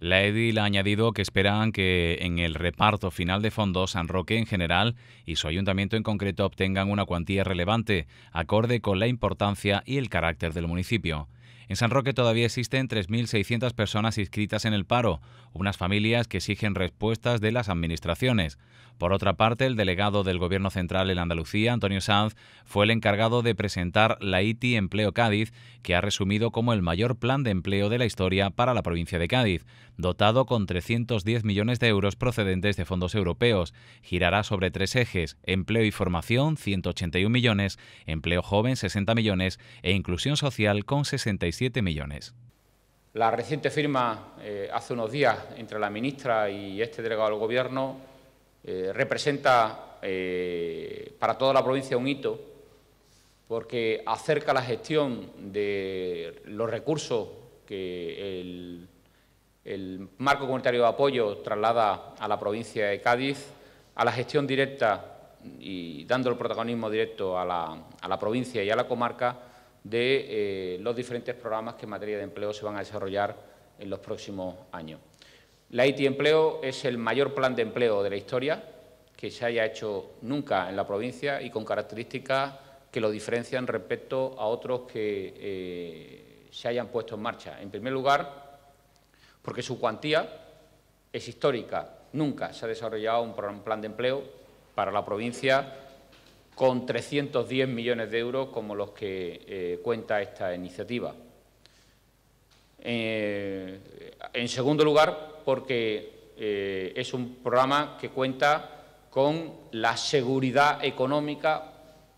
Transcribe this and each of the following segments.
La edil ha añadido que esperan que en el reparto final de fondos San Roque en general y su ayuntamiento en concreto obtengan una cuantía relevante, acorde con la importancia y el carácter del municipio. En San Roque todavía existen 3.600 personas inscritas en el paro, unas familias que exigen respuestas de las administraciones. Por otra parte, el delegado del Gobierno Central en Andalucía, Antonio Sanz, fue el encargado de presentar la ITI Empleo Cádiz, que ha resumido como el mayor plan de empleo de la historia para la provincia de Cádiz, dotado con 310 millones de euros procedentes de fondos europeos. Girará sobre tres ejes, empleo y formación, 181 millones, empleo joven, 60 millones, e inclusión social, con 60 la reciente firma eh, hace unos días entre la ministra y este delegado del Gobierno eh, representa eh, para toda la provincia un hito porque acerca la gestión de los recursos que el, marco comunitario de apoyo traslada a la provincia de Cádiz a la gestión directa y dando el protagonismo directo a la provincia y a la comarca de eh, los diferentes programas que en materia de empleo se van a desarrollar en los próximos años. La IT Empleo es el mayor plan de empleo de la historia que se haya hecho nunca en la provincia y con características que lo diferencian respecto a otros que eh, se hayan puesto en marcha. En primer lugar, porque su cuantía es histórica. Nunca se ha desarrollado un plan de empleo para la provincia con 310 millones de euros como los que eh, cuenta esta iniciativa. Eh, en segundo lugar, porque eh, es un programa que cuenta con la seguridad económica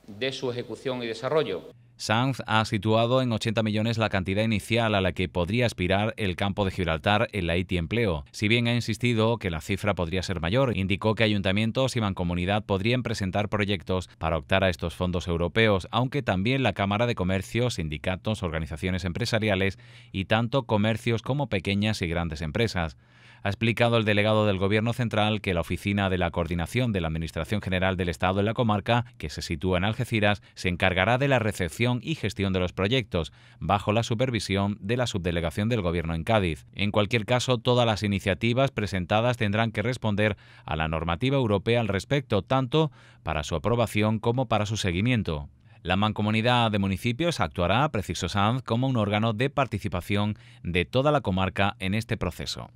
de su ejecución y desarrollo. Sanz ha situado en 80 millones la cantidad inicial a la que podría aspirar el campo de Gibraltar en la IT Empleo. Si bien ha insistido que la cifra podría ser mayor, indicó que ayuntamientos y mancomunidad podrían presentar proyectos para optar a estos fondos europeos, aunque también la Cámara de Comercio, sindicatos, organizaciones empresariales y tanto comercios como pequeñas y grandes empresas. Ha explicado el delegado del Gobierno Central que la Oficina de la Coordinación de la Administración General del Estado en la comarca, que se sitúa en Algeciras, se encargará de la recepción y gestión de los proyectos, bajo la supervisión de la subdelegación del Gobierno en Cádiz. En cualquier caso, todas las iniciativas presentadas tendrán que responder a la normativa europea al respecto, tanto para su aprobación como para su seguimiento. La Mancomunidad de Municipios actuará, preciso Sanz, como un órgano de participación de toda la comarca en este proceso.